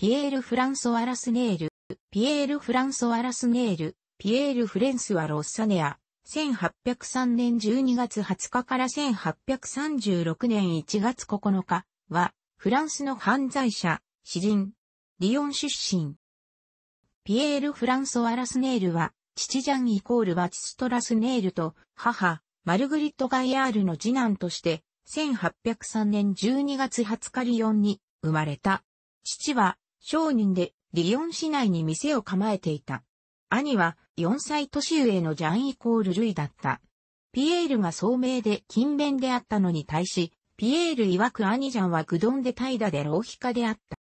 ピエール・フランソワ・ラスネール、ピエール・フランソワ・ラスネール、ピエール・フレンスワ・ロッサネア、1803年12月20日から1836年1月9日は、フランスの犯罪者、詩人、リヨン出身。ピエール・フランソワ・ラスネールは、父ジャンイコールバチスト・ラスネールと、母、マルグリット・ガイアールの次男として、1803年12月20日リヨンに生まれた。父は商人でリヨン市内に店を構えていた。兄は4歳年上のジャンイコール・ルイだった。ピエールが聡明で勤勉であったのに対し、ピエール曰く兄ジャンは愚鈍で怠惰で浪費家であった。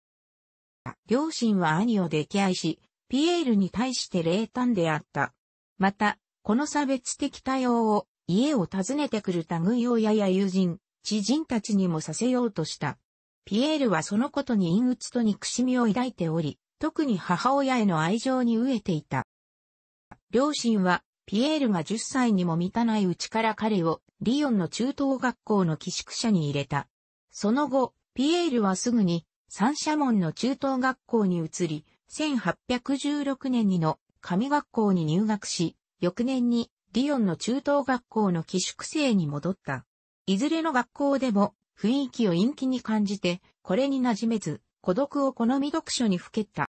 両親は兄を溺愛し、ピエールに対して冷淡であった。また、この差別的対応を家を訪ねてくる類親や友人、知人たちにもさせようとした。ピエールはそのことに陰鬱と憎しみを抱いており、特に母親への愛情に飢えていた。両親は、ピエールが10歳にも満たないうちから彼をリヨンの中等学校の寄宿舎に入れた。その後、ピエールはすぐにサンシャモンの中等学校に移り、1816年にの神学校に入学し、翌年にリヨンの中等学校の寄宿生に戻った。いずれの学校でも雰囲気を陰気に感じて、これに馴染めず、孤独を好み読書にふけった。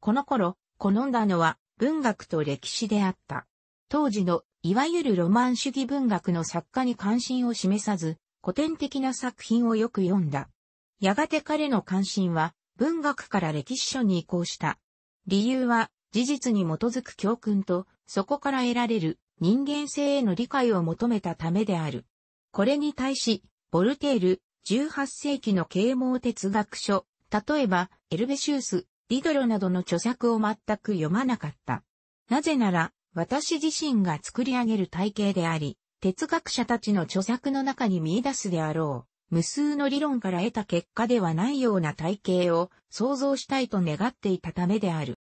この頃、好んだのは文学と歴史であった。当時の、いわゆるロマン主義文学の作家に関心を示さず、古典的な作品をよく読んだ。やがて彼の関心は、文学から歴史書に移行した。理由は、事実に基づく教訓と、そこから得られる人間性への理解を求めたためである。これに対し、ボルテール、18世紀の啓蒙哲学書、例えば、エルベシウス、ディドロなどの著作を全く読まなかった。なぜなら、私自身が作り上げる体系であり、哲学者たちの著作の中に見出すであろう、無数の理論から得た結果ではないような体系を想像したいと願っていたためである。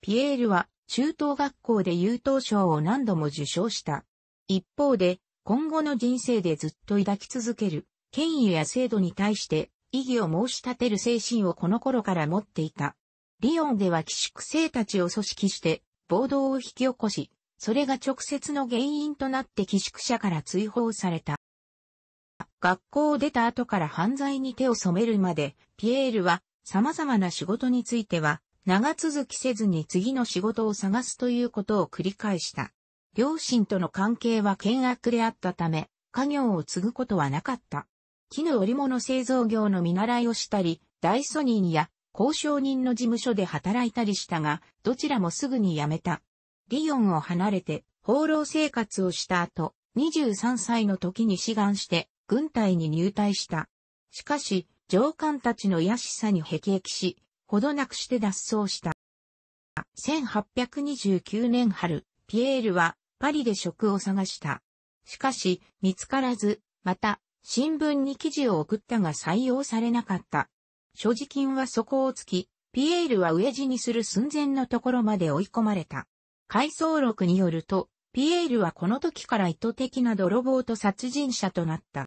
ピエールは、中等学校で優等賞を何度も受賞した。一方で、今後の人生でずっと抱き続ける、権威や制度に対して異議を申し立てる精神をこの頃から持っていた。リオンでは寄宿生たちを組織して暴動を引き起こし、それが直接の原因となって寄宿舎から追放された。学校を出た後から犯罪に手を染めるまで、ピエールは様々な仕事については長続きせずに次の仕事を探すということを繰り返した。両親との関係は険悪であったため、家業を継ぐことはなかった。木の織物製造業の見習いをしたり、大訴人や交渉人の事務所で働いたりしたが、どちらもすぐに辞めた。リヨンを離れて、放浪生活をした後、23歳の時に志願して、軍隊に入隊した。しかし、上官たちの卑しさに辟易し、ほどなくして脱走した。1829年春、ピエールはパリで職を探した。しかし、見つからず、また、新聞に記事を送ったが採用されなかった。所持金は底をつき、ピエールは飢え死にする寸前のところまで追い込まれた。回想録によると、ピエールはこの時から意図的な泥棒と殺人者となった。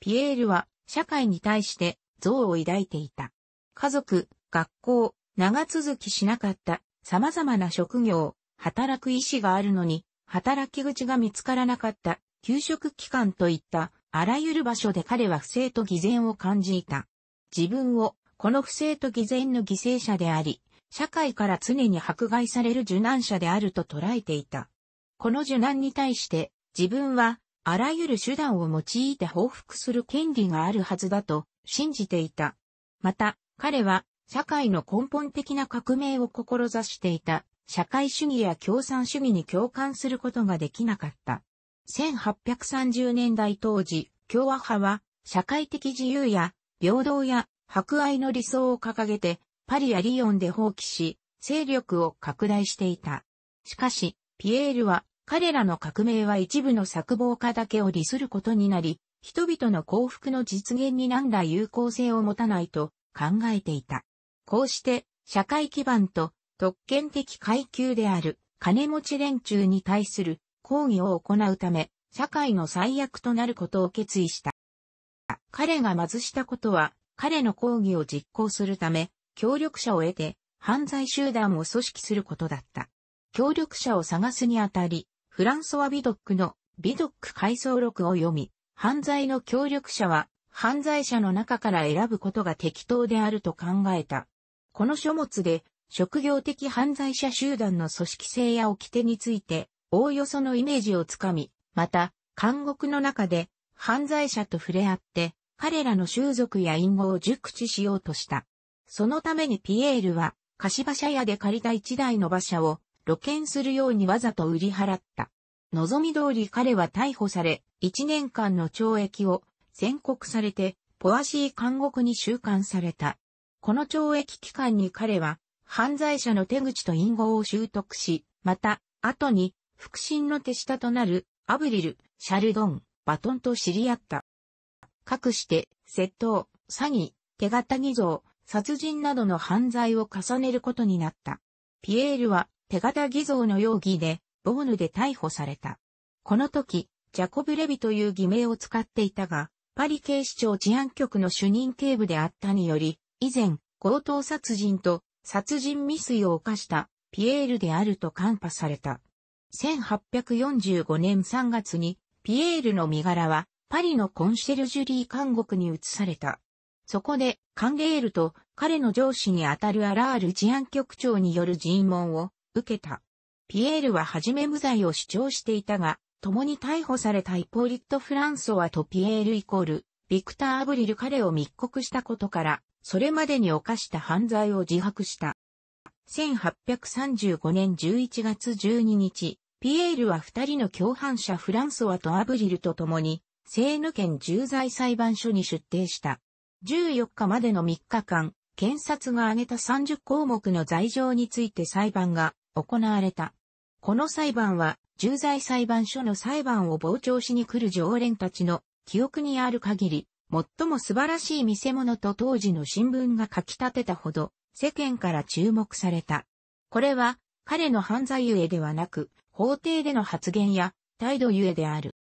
ピエールは社会に対して憎悪を抱いていた。家族、学校、長続きしなかった様々な職業、働く意思があるのに、働き口が見つからなかった、給食機関といった、あらゆる場所で彼は不正と偽善を感じいた。自分を、この不正と偽善の犠牲者であり、社会から常に迫害される受難者であると捉えていた。この受難に対して、自分は、あらゆる手段を用いて報復する権利があるはずだと信じていた。また、彼は、社会の根本的な革命を志していた社会主義や共産主義に共感することができなかった。1830年代当時、共和派は社会的自由や平等や博愛の理想を掲げて、パリやリヨンで放棄し、勢力を拡大していた。しかし、ピエールは、彼らの革命は一部の作望家だけを利することになり、人々の幸福の実現に何ら有効性を持たないと考えていた。こうして、社会基盤と特権的階級である金持ち連中に対する抗議を行うため、社会の最悪となることを決意した。彼がまずしたことは、彼の抗議を実行するため、協力者を得て、犯罪集団を組織することだった。協力者を探すにあたり、フランソワ・ビドックのビドック回想録を読み、犯罪の協力者は犯罪者の中から選ぶことが適当であると考えた。この書物で職業的犯罪者集団の組織性や掟について、おおよそのイメージをつかみ、また、監獄の中で、犯罪者と触れ合って、彼らの習俗や隠語を熟知しようとした。そのためにピエールは、貸馬車屋で借りた一台の馬車を、露見するようにわざと売り払った。望み通り彼は逮捕され、一年間の懲役を宣告されて、ポアシー監獄に収監された。この懲役期間に彼は、犯罪者の手口と隠語を習得し、また、後に、腹心の手下となる、アブリル、シャルドン、バトンと知り合った。かくして、窃盗、詐欺、手形偽造、殺人などの犯罪を重ねることになった。ピエールは手形偽造の容疑で、ボーヌで逮捕された。この時、ジャコブ・レビという偽名を使っていたが、パリ警視庁治安局の主任警部であったにより、以前、強盗殺人と殺人未遂を犯したピエールであると看破された。1845年3月にピエールの身柄はパリのコンシェルジュリー監獄に移された。そこでカンレールと彼の上司にあたるアラール治安局長による尋問を受けた。ピエールは初め無罪を主張していたが、共に逮捕されたイポリット・フランソワとピエールイコール、ビクター・アブリル彼を密告したことから、それまでに犯した犯罪を自白した。1835年11月12日、ピエールは二人の共犯者フランソワとアブリルと共に、セーヌ県重罪裁判所に出廷した。14日までの3日間、検察が挙げた30項目の罪状について裁判が行われた。この裁判は、重罪裁判所の裁判を傍聴しに来る常連たちの記憶にある限り、最も素晴らしい見せ物と当時の新聞が書き立てたほど、世間から注目された。これは、彼の犯罪ゆえではなく、法廷での発言や態度ゆえである。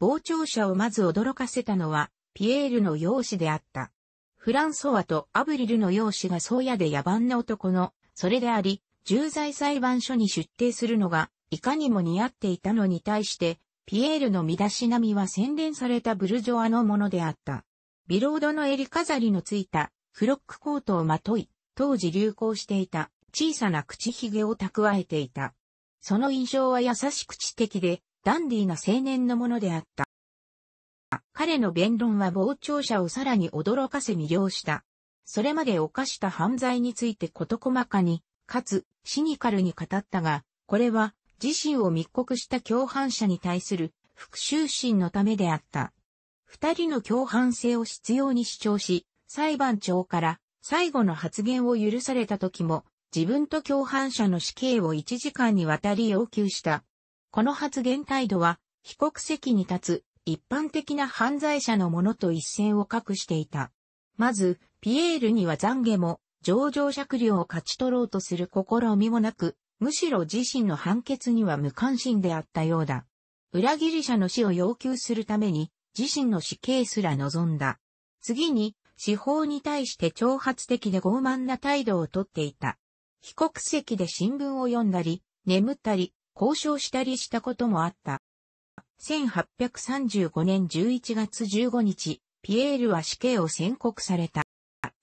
傍聴者をまず驚かせたのは、ピエールの容姿であった。フランソワとアブリルの容姿が宗谷で野蛮な男の、それであり、重罪裁判所に出廷するのが、いかにも似合っていたのに対して、ピエールの身だしなみは洗練されたブルジョアのものであった。ビロードの襟飾りのついたフロックコートをまとい、当時流行していた小さな口ひげを蓄えていた。その印象は優しく知的で、ダンディーな青年のものであった。彼の弁論は傍聴者をさらに驚かせ魅了した。それまで犯した犯罪について事細かに、かつシニカルに語ったが、これは自身を密告した共犯者に対する復讐心のためであった。二人の共犯性を必要に主張し、裁判長から最後の発言を許された時も、自分と共犯者の死刑を1時間にわたり要求した。この発言態度は、被告席に立つ一般的な犯罪者のものと一線を画していた。まず、ピエールには懺悔も、上場酌量を勝ち取ろうとする試みもなく、むしろ自身の判決には無関心であったようだ。裏切り者の死を要求するために、自身の死刑すら望んだ。次に、司法に対して挑発的で傲慢な態度をとっていた。被告席で新聞を読んだり、眠ったり、交渉したりしたこともあった。1835年11月15日、ピエールは死刑を宣告された。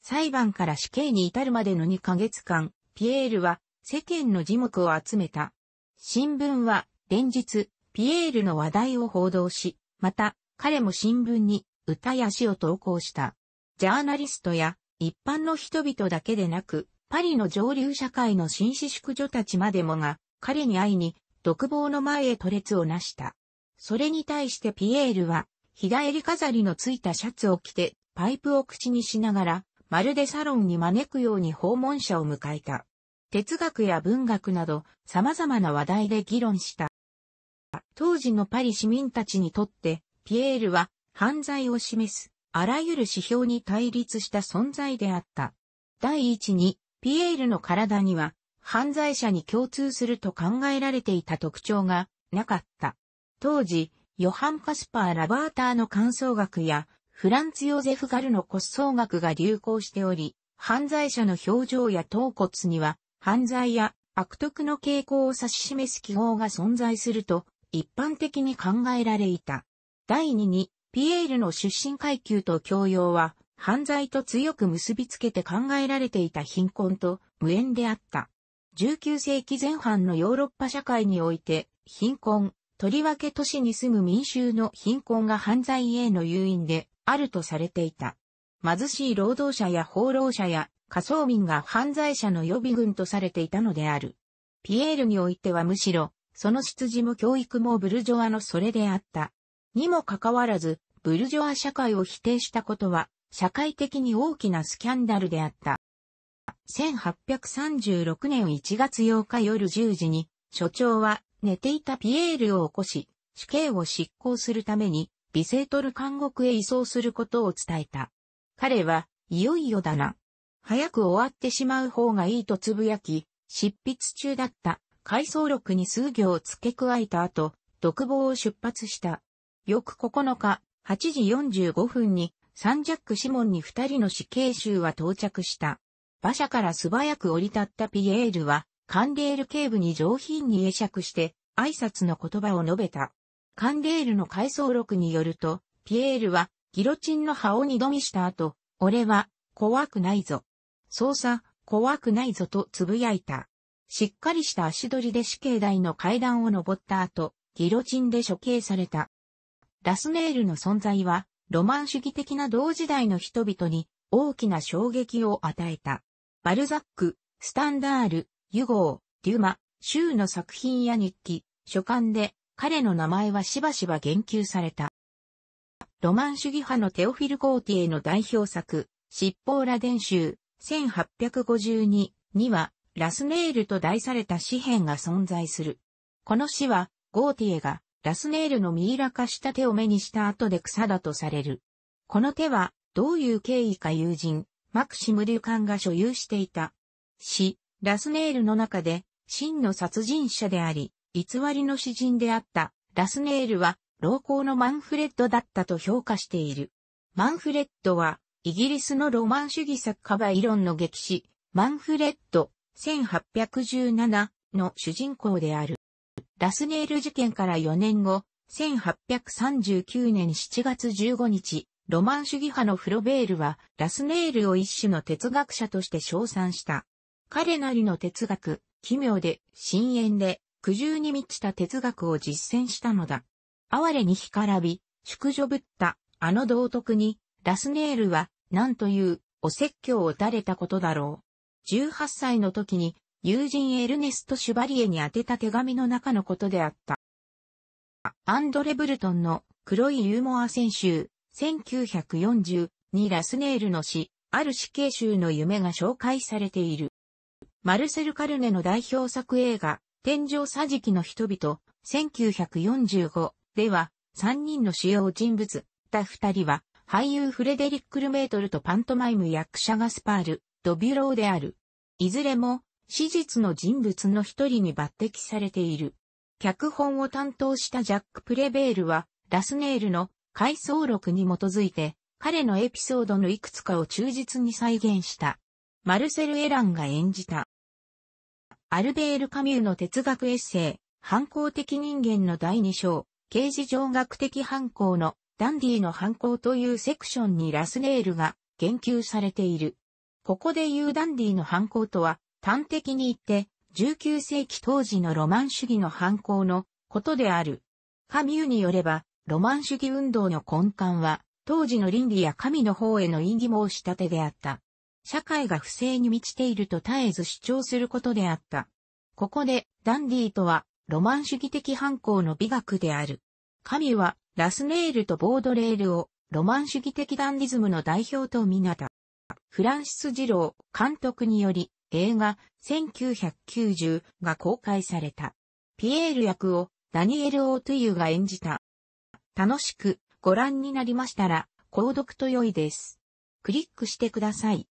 裁判から死刑に至るまでの2ヶ月間、ピエールは世間の耳目を集めた。新聞は連日、ピエールの話題を報道し、また、彼も新聞に歌や詩を投稿した。ジャーナリストや一般の人々だけでなく、パリの上流社会の紳士淑女たちまでもが、彼に会いに、独房の前へと列をなした。それに対してピエールは、左襟飾りのついたシャツを着て、パイプを口にしながら、まるでサロンに招くように訪問者を迎えた。哲学や文学など様々な話題で議論した。当時のパリ市民たちにとって、ピエールは犯罪を示すあらゆる指標に対立した存在であった。第一に、ピエールの体には犯罪者に共通すると考えられていた特徴がなかった。当時、ヨハン・カスパー・ラバーターの感想学や、フランツ・ヨゼフ・ガルの骨葬学が流行しており、犯罪者の表情や頭骨には犯罪や悪徳の傾向を指し示す記号が存在すると一般的に考えられいた。第二に、ピエールの出身階級と教養は、犯罪と強く結びつけて考えられていた貧困と無縁であった。19世紀前半のヨーロッパ社会において、貧困、とりわけ都市に住む民衆の貧困が犯罪への誘引であるとされていた。貧しい労働者や放浪者や仮想民が犯罪者の予備軍とされていたのである。ピエールにおいてはむしろ、その出自も教育もブルジョアのそれであった。にもかかわらず、ブルジョア社会を否定したことは、社会的に大きなスキャンダルであった。1836年1月8日夜10時に、所長は寝ていたピエールを起こし、死刑を執行するために、ビセートル監獄へ移送することを伝えた。彼は、いよいよだな、早く終わってしまう方がいいとつぶやき、執筆中だった回想録に数行付け加えた後、独房を出発した。翌9日、8時45分に、サンジャック・シモンに二人の死刑囚は到着した。馬車から素早く降り立ったピエールは、カンデール警部に上品に会釈して、挨拶の言葉を述べた。カンデールの回想録によると、ピエールは、ギロチンの葉を二度見した後、俺は、怖くないぞ。捜査、怖くないぞと呟いた。しっかりした足取りで死刑台の階段を登った後、ギロチンで処刑された。ラスネールの存在は、ロマン主義的な同時代の人々に大きな衝撃を与えた。バルザック、スタンダール、ユゴー、デュマ、シューの作品や日記、書簡で彼の名前はしばしば言及された。ロマン主義派のテオフィル・ゴーティエの代表作、シッデンシ伝集、1852には、ラスネールと題された詩編が存在する。この詩は、ゴーティエが、ラスネールのミイラ化した手を目にした後で草だとされる。この手は、どういう経緯か友人、マクシム・デュカンが所有していた。詩、ラスネールの中で、真の殺人者であり、偽りの詩人であった、ラスネールは、老公のマンフレッドだったと評価している。マンフレッドは、イギリスのロマン主義作家バイロンの劇史、マンフレッド、1817の主人公である。ラスネール事件から4年後、1839年7月15日、ロマン主義派のフロベールは、ラスネールを一種の哲学者として称賛した。彼なりの哲学、奇妙で、深淵で、苦渋に満ちた哲学を実践したのだ。哀れに干からび、宿女ぶった、あの道徳に、ラスネールは、なんというお説教を垂れたことだろう。18歳の時に友人エルネスト・シュバリエに宛てた手紙の中のことであった。アンドレ・ブルトンの黒いユーモア選集、1940にラスネールの詩、ある死刑囚の夢が紹介されている。マルセル・カルネの代表作映画、天井桟敷の人々、1945では、3人の主要人物、た2人は、俳優フレデリック・ルメートルとパントマイム役者ガスパール、ドビュローである。いずれも、史実の人物の一人に抜擢されている。脚本を担当したジャック・プレベールは、ラスネールの回想録に基づいて、彼のエピソードのいくつかを忠実に再現した。マルセル・エランが演じた。アルベール・カミューの哲学エッセイ、反抗的人間の第二章、刑事上学的反抗のダンディの犯行というセクションにラスネールが言及されている。ここで言うダンディの犯行とは、端的に言って、19世紀当時のロマン主義の犯行のことである。カミューによれば、ロマン主義運動の根幹は、当時の倫理や神の方への意義申し立てであった。社会が不正に満ちていると絶えず主張することであった。ここで、ダンディとは、ロマン主義的犯行の美学である。神は、ラスネールとボードレールをロマン主義的ダンディズムの代表とみなた。フランシス・ジロー監督により映画1990が公開された。ピエール役をダニエル・オートゥユが演じた。楽しくご覧になりましたら、購読と良いです。クリックしてください。